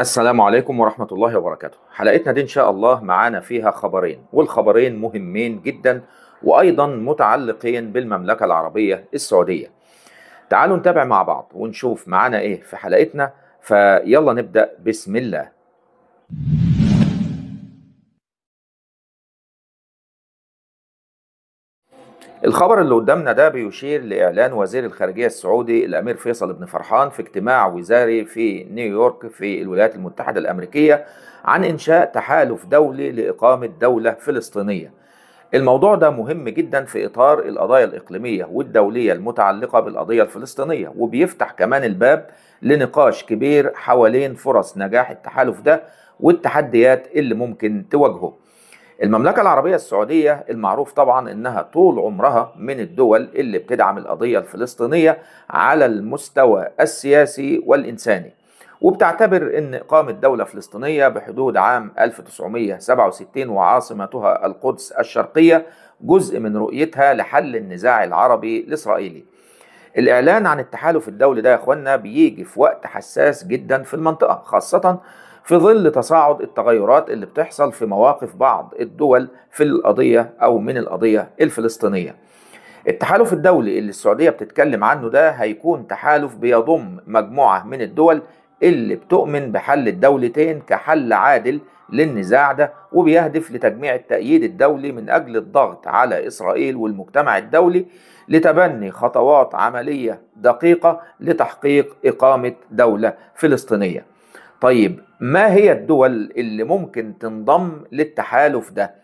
السلام عليكم ورحمة الله وبركاته حلقتنا دي إن شاء الله معانا فيها خبرين والخبرين مهمين جدا وأيضا متعلقين بالمملكة العربية السعودية تعالوا نتابع مع بعض ونشوف معانا إيه في حلقتنا فيلا نبدأ بسم الله الخبر اللي قدامنا ده بيشير لإعلان وزير الخارجية السعودي الأمير فيصل بن فرحان في اجتماع وزاري في نيويورك في الولايات المتحدة الأمريكية عن إنشاء تحالف دولي لإقامة دولة فلسطينية الموضوع ده مهم جدا في إطار القضايا الإقليمية والدولية المتعلقة بالقضية الفلسطينية وبيفتح كمان الباب لنقاش كبير حوالين فرص نجاح التحالف ده والتحديات اللي ممكن تواجهه المملكة العربية السعودية المعروف طبعا انها طول عمرها من الدول اللي بتدعم القضية الفلسطينية على المستوى السياسي والإنساني وبتعتبر ان إقامة دولة فلسطينية بحدود عام 1967 وعاصمتها القدس الشرقية جزء من رؤيتها لحل النزاع العربي الإسرائيلي الإعلان عن التحالف الدولي ده يا إخوانا بيجي في وقت حساس جدا في المنطقة خاصة في ظل تصاعد التغيرات اللي بتحصل في مواقف بعض الدول في القضية أو من القضية الفلسطينية التحالف الدولي اللي السعودية بتتكلم عنه ده هيكون تحالف بيضم مجموعة من الدول اللي بتؤمن بحل الدولتين كحل عادل للنزاع ده وبيهدف لتجميع التأييد الدولي من أجل الضغط على إسرائيل والمجتمع الدولي لتبني خطوات عملية دقيقة لتحقيق إقامة دولة فلسطينية طيب ما هي الدول اللي ممكن تنضم للتحالف ده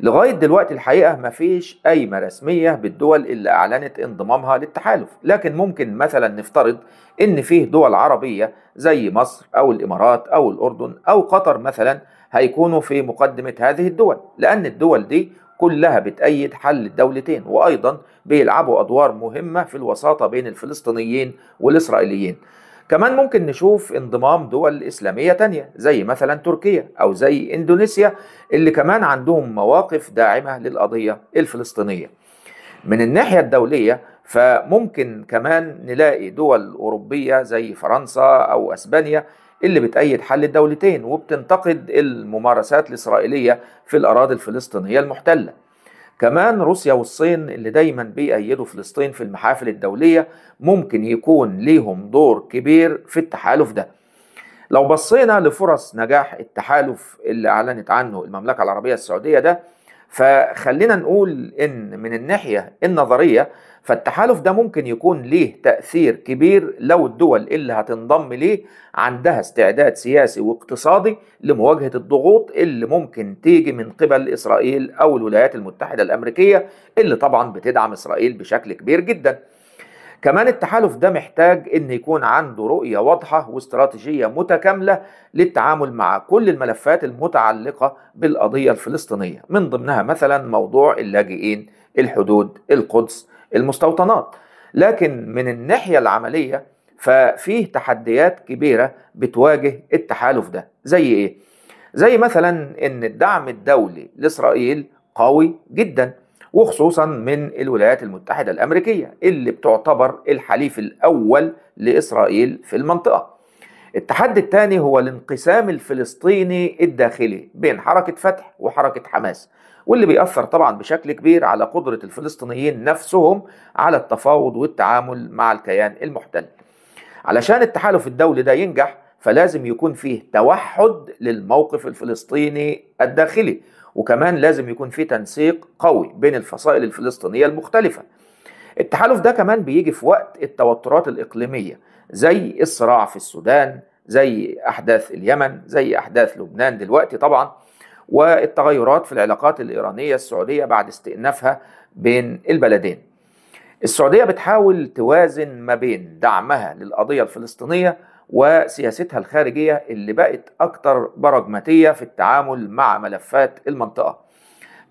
لغاية دلوقتي الحقيقة مفيش قايمة رسمية بالدول اللي أعلنت انضمامها للتحالف لكن ممكن مثلا نفترض إن فيه دول عربية زي مصر أو الإمارات أو الأردن أو قطر مثلا هيكونوا في مقدمة هذه الدول لأن الدول دي كلها بتأيد حل الدولتين وأيضا بيلعبوا أدوار مهمة في الوساطة بين الفلسطينيين والإسرائيليين كمان ممكن نشوف انضمام دول إسلامية تانية زي مثلا تركيا أو زي إندونيسيا اللي كمان عندهم مواقف داعمة للقضية الفلسطينية من الناحية الدولية فممكن كمان نلاقي دول أوروبية زي فرنسا أو أسبانيا اللي بتأيد حل الدولتين وبتنتقد الممارسات الإسرائيلية في الأراضي الفلسطينية المحتلة كمان روسيا والصين اللي دايما بيأيدوا فلسطين في المحافل الدولية ممكن يكون ليهم دور كبير في التحالف ده لو بصينا لفرص نجاح التحالف اللي أعلنت عنه المملكة العربية السعودية ده فخلينا نقول ان من الناحيه النظريه فالتحالف ده ممكن يكون ليه تاثير كبير لو الدول اللي هتنضم ليه عندها استعداد سياسي واقتصادي لمواجهه الضغوط اللي ممكن تيجي من قبل اسرائيل او الولايات المتحده الامريكيه اللي طبعا بتدعم اسرائيل بشكل كبير جدا. كمان التحالف ده محتاج ان يكون عنده رؤيه واضحه واستراتيجيه متكامله للتعامل مع كل الملفات المتعلقه بالقضيه الفلسطينيه من ضمنها مثلا موضوع اللاجئين الحدود القدس المستوطنات لكن من الناحيه العمليه ففيه تحديات كبيره بتواجه التحالف ده زي ايه زي مثلا ان الدعم الدولي لاسرائيل قوي جدا وخصوصا من الولايات المتحدة الأمريكية اللي بتعتبر الحليف الأول لإسرائيل في المنطقة التحدي الثاني هو الانقسام الفلسطيني الداخلي بين حركة فتح وحركة حماس واللي بيأثر طبعا بشكل كبير على قدرة الفلسطينيين نفسهم على التفاوض والتعامل مع الكيان المحتل علشان التحالف الدولي ده ينجح فلازم يكون فيه توحد للموقف الفلسطيني الداخلي وكمان لازم يكون فيه تنسيق قوي بين الفصائل الفلسطينيه المختلفه التحالف ده كمان بيجي في وقت التوترات الاقليميه زي الصراع في السودان زي احداث اليمن زي احداث لبنان دلوقتي طبعا والتغيرات في العلاقات الايرانيه السعوديه بعد استئنافها بين البلدين السعوديه بتحاول توازن ما بين دعمها للقضيه الفلسطينيه وسياستها الخارجية اللي بقت أكثر براجماتية في التعامل مع ملفات المنطقة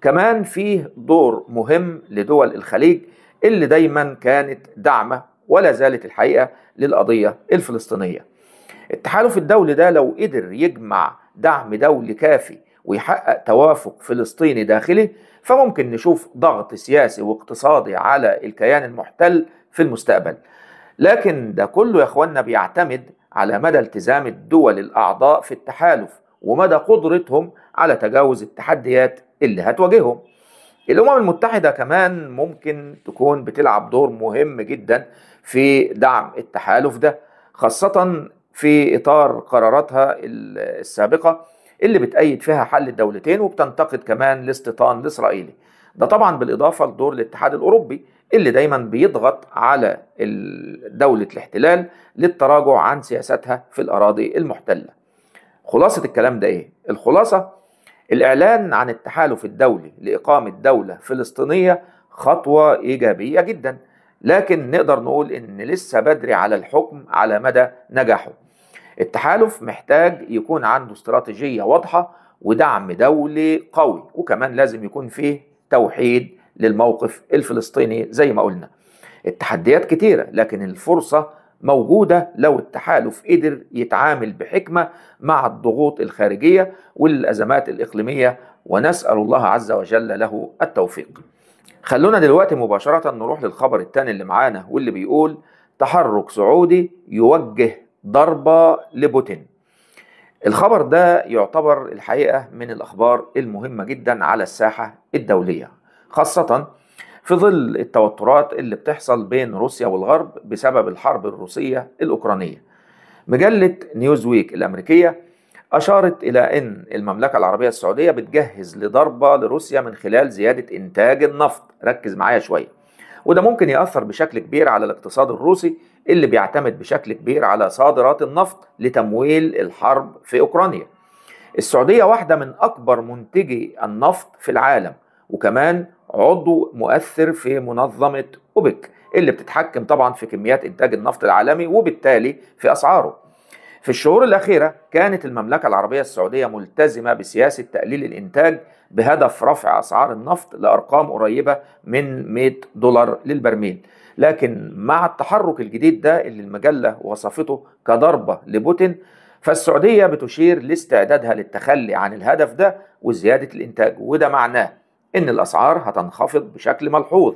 كمان فيه دور مهم لدول الخليج اللي دايما كانت داعمة ولا زالت الحقيقة للقضية الفلسطينية التحالف الدولي ده لو قدر يجمع دعم دولي كافي ويحقق توافق فلسطيني داخلي فممكن نشوف ضغط سياسي واقتصادي على الكيان المحتل في المستقبل لكن ده كله يا اخوانا بيعتمد على مدى التزام الدول الأعضاء في التحالف ومدى قدرتهم على تجاوز التحديات اللي هتواجههم الأمم المتحدة كمان ممكن تكون بتلعب دور مهم جدا في دعم التحالف ده خاصة في إطار قراراتها السابقة اللي بتأيد فيها حل الدولتين وبتنتقد كمان الاستيطان الإسرائيلي ده طبعا بالإضافة لدور الاتحاد الأوروبي اللي دايما بيضغط على دولة الاحتلال للتراجع عن سياستها في الأراضي المحتلة خلاصة الكلام ده إيه؟ الخلاصة الإعلان عن التحالف الدولي لإقامة دولة فلسطينية خطوة إيجابية جدا لكن نقدر نقول إن لسه بدري على الحكم على مدى نجاحه التحالف محتاج يكون عنده استراتيجية واضحة ودعم دولي قوي وكمان لازم يكون فيه توحيد للموقف الفلسطيني زي ما قلنا التحديات كتيرة لكن الفرصة موجودة لو التحالف قدر يتعامل بحكمة مع الضغوط الخارجية والأزمات الإقليمية ونسأل الله عز وجل له التوفيق خلونا دلوقتي مباشرة نروح للخبر الثاني اللي معانا واللي بيقول تحرك سعودي يوجه ضربة لبوتين الخبر ده يعتبر الحقيقة من الأخبار المهمة جدا على الساحة الدولية خاصة في ظل التوترات اللي بتحصل بين روسيا والغرب بسبب الحرب الروسية الأوكرانية مجلة نيوزويك الأمريكية أشارت إلى أن المملكة العربية السعودية بتجهز لضربة لروسيا من خلال زيادة إنتاج النفط ركز معايا شوية وده ممكن يأثر بشكل كبير على الاقتصاد الروسي اللي بيعتمد بشكل كبير على صادرات النفط لتمويل الحرب في أوكرانيا السعودية واحدة من أكبر منتجي النفط في العالم وكمان عضو مؤثر في منظمة أوبك اللي بتتحكم طبعا في كميات إنتاج النفط العالمي وبالتالي في أسعاره في الشهور الأخيرة كانت المملكة العربية السعودية ملتزمة بسياسة تقليل الإنتاج بهدف رفع أسعار النفط لأرقام قريبة من 100 دولار للبرميل لكن مع التحرك الجديد ده اللي المجلة وصفته كضربة لبوتين فالسعودية بتشير لاستعدادها للتخلي عن الهدف ده وزيادة الإنتاج وده معناه إن الأسعار هتنخفض بشكل ملحوظ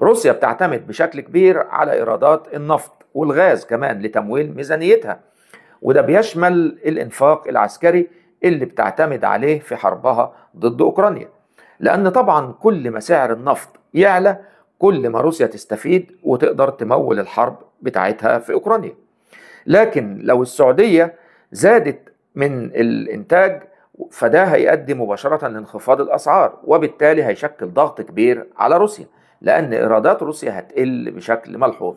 روسيا بتعتمد بشكل كبير على إيرادات النفط والغاز كمان لتمويل ميزانيتها وده بيشمل الإنفاق العسكري اللي بتعتمد عليه في حربها ضد أوكرانيا لأن طبعا كل ما سعر النفط يعلى كل ما روسيا تستفيد وتقدر تمول الحرب بتاعتها في أوكرانيا لكن لو السعودية زادت من الإنتاج فده هيؤدي مباشرة لانخفاض الأسعار وبالتالي هيشكل ضغط كبير على روسيا لأن إيرادات روسيا هتقل بشكل ملحوظ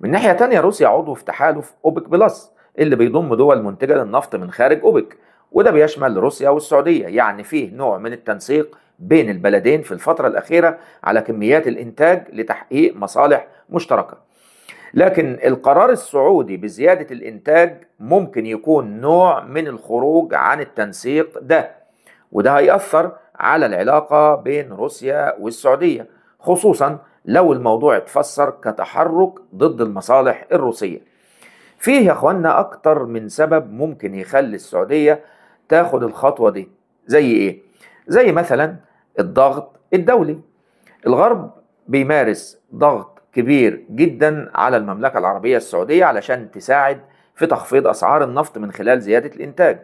من ناحية تانية روسيا عضو في تحالف أوبك بلس اللي بيضم دول منتجة للنفط من خارج أوبك وده بيشمل روسيا والسعودية يعني فيه نوع من التنسيق بين البلدين في الفترة الأخيرة على كميات الإنتاج لتحقيق مصالح مشتركة لكن القرار السعودي بزيادة الإنتاج ممكن يكون نوع من الخروج عن التنسيق ده وده هيأثر على العلاقة بين روسيا والسعودية خصوصا لو الموضوع اتفسر كتحرك ضد المصالح الروسية فيه يا أخوانا أكتر من سبب ممكن يخلي السعودية تاخد الخطوة دي زي إيه؟ زي مثلا الضغط الدولي الغرب بيمارس ضغط كبير جدا على المملكة العربية السعودية علشان تساعد في تخفيض أسعار النفط من خلال زيادة الإنتاج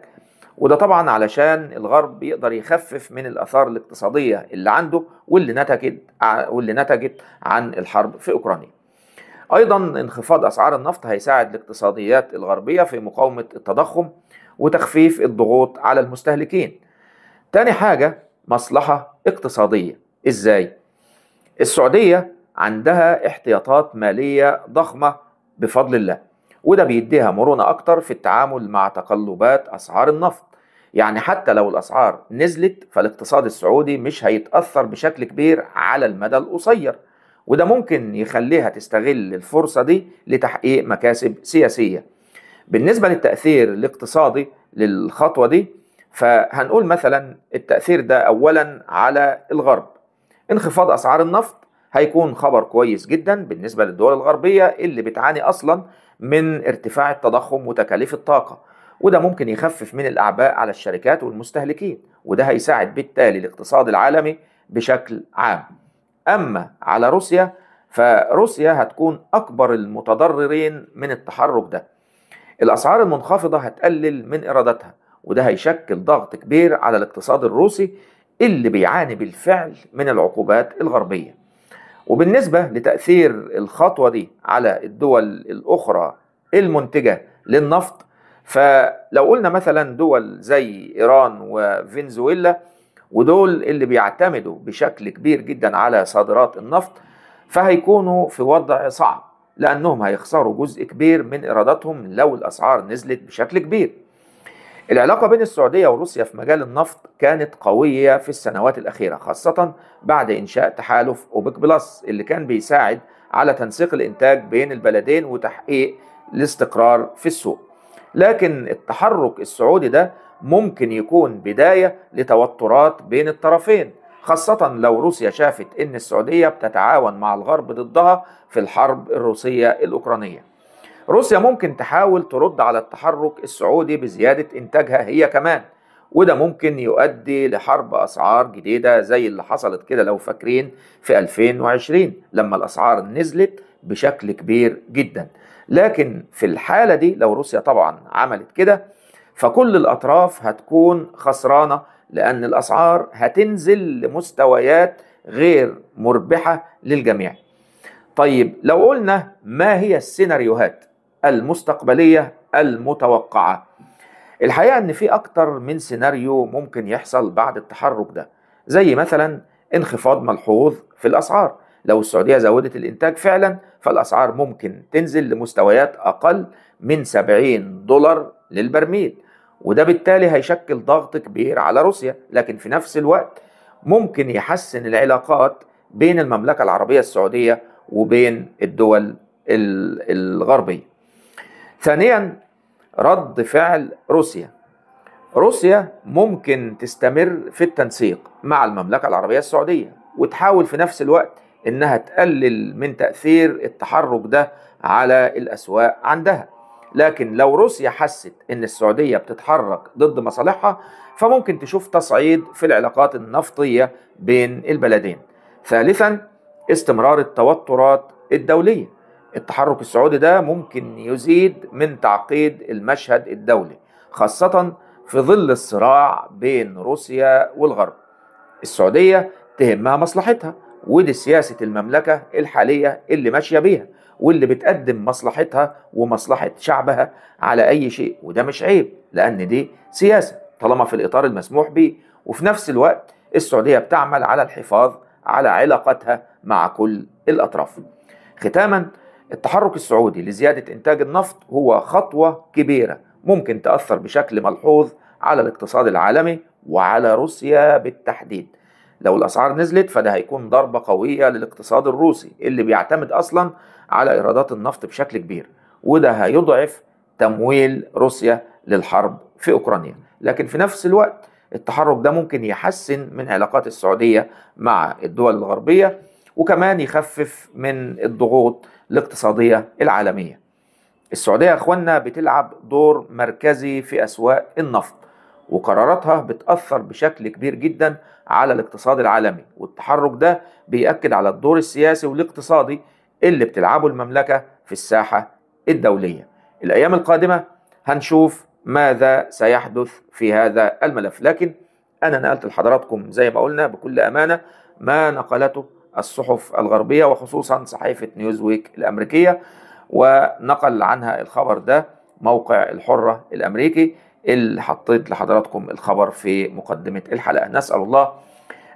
وده طبعا علشان الغرب يقدر يخفف من الآثار الاقتصادية اللي عنده واللي نتجت واللي نتجت عن الحرب في أوكرانيا أيضا انخفاض أسعار النفط هيساعد الاقتصاديات الغربية في مقاومة التضخم وتخفيف الضغوط على المستهلكين تاني حاجة مصلحة اقتصادية ازاي؟ السعودية عندها احتياطات مالية ضخمة بفضل الله وده بيديها مرونة أكتر في التعامل مع تقلبات أسعار النفط يعني حتى لو الأسعار نزلت فالاقتصاد السعودي مش هيتأثر بشكل كبير على المدى القصير وده ممكن يخليها تستغل الفرصة دي لتحقيق مكاسب سياسية بالنسبة للتأثير الاقتصادي للخطوة دي فهنقول مثلا التأثير ده أولا على الغرب انخفاض أسعار النفط هيكون خبر كويس جدا بالنسبة للدول الغربية اللي بتعاني أصلا من ارتفاع التضخم وتكاليف الطاقة وده ممكن يخفف من الأعباء على الشركات والمستهلكين وده هيساعد بالتالي الاقتصاد العالمي بشكل عام أما على روسيا فروسيا هتكون أكبر المتضررين من التحرك ده الأسعار المنخفضة هتقلل من إيراداتها وده هيشكل ضغط كبير على الاقتصاد الروسي اللي بيعاني بالفعل من العقوبات الغربيه وبالنسبة لتأثير الخطوة دي على الدول الأخرى المنتجة للنفط فلو قلنا مثلا دول زي إيران وفنزويلا ودول اللي بيعتمدوا بشكل كبير جدا على صادرات النفط فهيكونوا في وضع صعب لأنهم هيخسروا جزء كبير من إيراداتهم لو الأسعار نزلت بشكل كبير العلاقة بين السعودية وروسيا في مجال النفط كانت قوية في السنوات الأخيرة خاصة بعد إنشاء تحالف أوبك بلس اللي كان بيساعد على تنسيق الإنتاج بين البلدين وتحقيق الاستقرار في السوق لكن التحرك السعودي ده ممكن يكون بداية لتوترات بين الطرفين خاصة لو روسيا شافت إن السعودية بتتعاون مع الغرب ضدها في الحرب الروسية الأوكرانية روسيا ممكن تحاول ترد على التحرك السعودي بزيادة إنتاجها هي كمان وده ممكن يؤدي لحرب أسعار جديدة زي اللي حصلت كده لو فاكرين في 2020 لما الأسعار نزلت بشكل كبير جدا لكن في الحالة دي لو روسيا طبعا عملت كده فكل الأطراف هتكون خسرانة لأن الأسعار هتنزل لمستويات غير مربحة للجميع طيب لو قلنا ما هي السيناريوهات المستقبلية المتوقعة الحقيقة ان في اكتر من سيناريو ممكن يحصل بعد التحرك ده زي مثلا انخفاض ملحوظ في الاسعار لو السعودية زودت الانتاج فعلا فالاسعار ممكن تنزل لمستويات اقل من 70 دولار للبرميل وده بالتالي هيشكل ضغط كبير على روسيا لكن في نفس الوقت ممكن يحسن العلاقات بين المملكة العربية السعودية وبين الدول الغربية ثانيا رد فعل روسيا روسيا ممكن تستمر في التنسيق مع المملكة العربية السعودية وتحاول في نفس الوقت انها تقلل من تأثير التحرك ده على الأسواق عندها لكن لو روسيا حست ان السعودية بتتحرك ضد مصالحها فممكن تشوف تصعيد في العلاقات النفطية بين البلدين ثالثا استمرار التوترات الدولية التحرك السعودي ده ممكن يزيد من تعقيد المشهد الدولي خاصة في ظل الصراع بين روسيا والغرب السعودية تهمها مصلحتها ودي سياسة المملكة الحالية اللي ماشية بيها واللي بتقدم مصلحتها ومصلحة شعبها على أي شيء وده مش عيب لأن دي سياسة طالما في الإطار المسموح به وفي نفس الوقت السعودية بتعمل على الحفاظ على علاقتها مع كل الأطراف ختاماً التحرك السعودي لزيادة إنتاج النفط هو خطوة كبيرة ممكن تأثر بشكل ملحوظ على الاقتصاد العالمي وعلى روسيا بالتحديد لو الأسعار نزلت فده هيكون ضربة قوية للاقتصاد الروسي اللي بيعتمد أصلا على إيرادات النفط بشكل كبير وده هيضعف تمويل روسيا للحرب في أوكرانيا لكن في نفس الوقت التحرك ده ممكن يحسن من علاقات السعودية مع الدول الغربية وكمان يخفف من الضغوط الاقتصادية العالمية السعودية أخوانا بتلعب دور مركزي في أسواق النفط وقراراتها بتأثر بشكل كبير جدا على الاقتصاد العالمي والتحرك ده بيأكد على الدور السياسي والاقتصادي اللي بتلعبه المملكة في الساحة الدولية الأيام القادمة هنشوف ماذا سيحدث في هذا الملف لكن أنا نقلت لحضراتكم زي ما قلنا بكل أمانة ما نقلته الصحف الغربية وخصوصا صحيفة نيوزويك الأمريكية ونقل عنها الخبر ده موقع الحرة الأمريكي اللي حطيت لحضراتكم الخبر في مقدمة الحلقة نسأل الله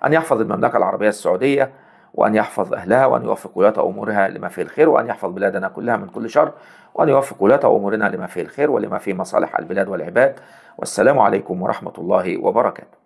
أن يحفظ المملكة العربية السعودية وأن يحفظ أهلها وأن يوفق ولاة أمورها لما فيه الخير وأن يحفظ بلادنا كلها من كل شر وأن يوفق ولاة أمورنا لما فيه الخير ولما فيه مصالح البلاد والعباد والسلام عليكم ورحمة الله وبركاته